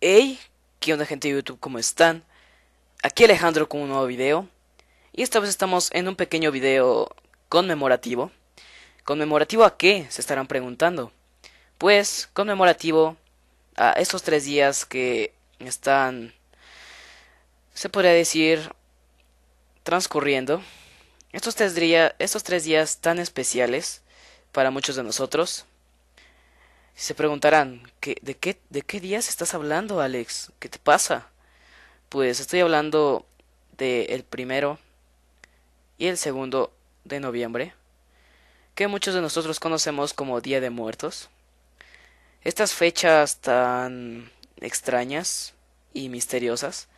Hey, ¿qué onda gente de YouTube? ¿Cómo están? Aquí Alejandro con un nuevo video Y esta vez estamos en un pequeño video conmemorativo ¿Conmemorativo a qué? Se estarán preguntando Pues, conmemorativo a estos tres días que están, se podría decir, transcurriendo Estos tres, días, estos tres días tan especiales para muchos de nosotros se preguntarán, ¿qué, de, qué, ¿de qué días estás hablando, Alex? ¿Qué te pasa? Pues estoy hablando del primero y el segundo de noviembre, que muchos de nosotros conocemos como Día de Muertos. Estas fechas tan extrañas y misteriosas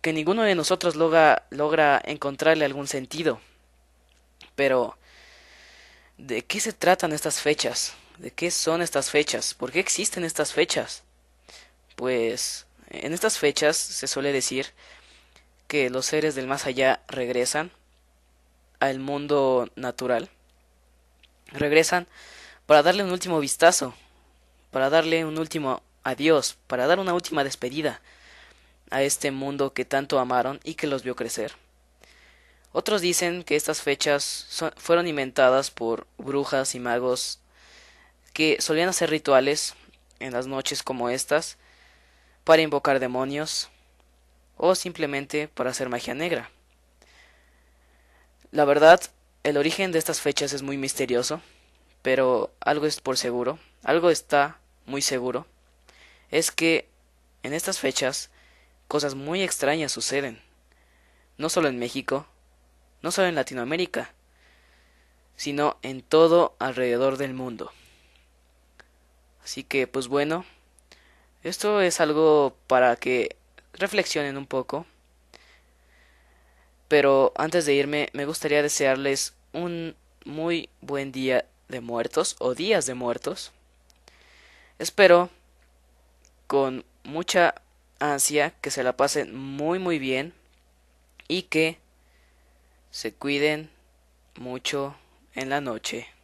que ninguno de nosotros logra, logra encontrarle algún sentido. Pero, ¿de qué se tratan estas fechas? ¿De qué son estas fechas? ¿Por qué existen estas fechas? Pues en estas fechas se suele decir que los seres del más allá regresan al mundo natural. Regresan para darle un último vistazo, para darle un último adiós, para dar una última despedida a este mundo que tanto amaron y que los vio crecer. Otros dicen que estas fechas fueron inventadas por brujas y magos que solían hacer rituales en las noches como estas para invocar demonios o simplemente para hacer magia negra. La verdad, el origen de estas fechas es muy misterioso, pero algo es por seguro, algo está muy seguro, es que en estas fechas cosas muy extrañas suceden, no solo en México, no solo en Latinoamérica, sino en todo alrededor del mundo. Así que pues bueno, esto es algo para que reflexionen un poco. Pero antes de irme, me gustaría desearles un muy buen día de muertos o días de muertos. Espero con mucha ansia que se la pasen muy muy bien y que se cuiden mucho en la noche.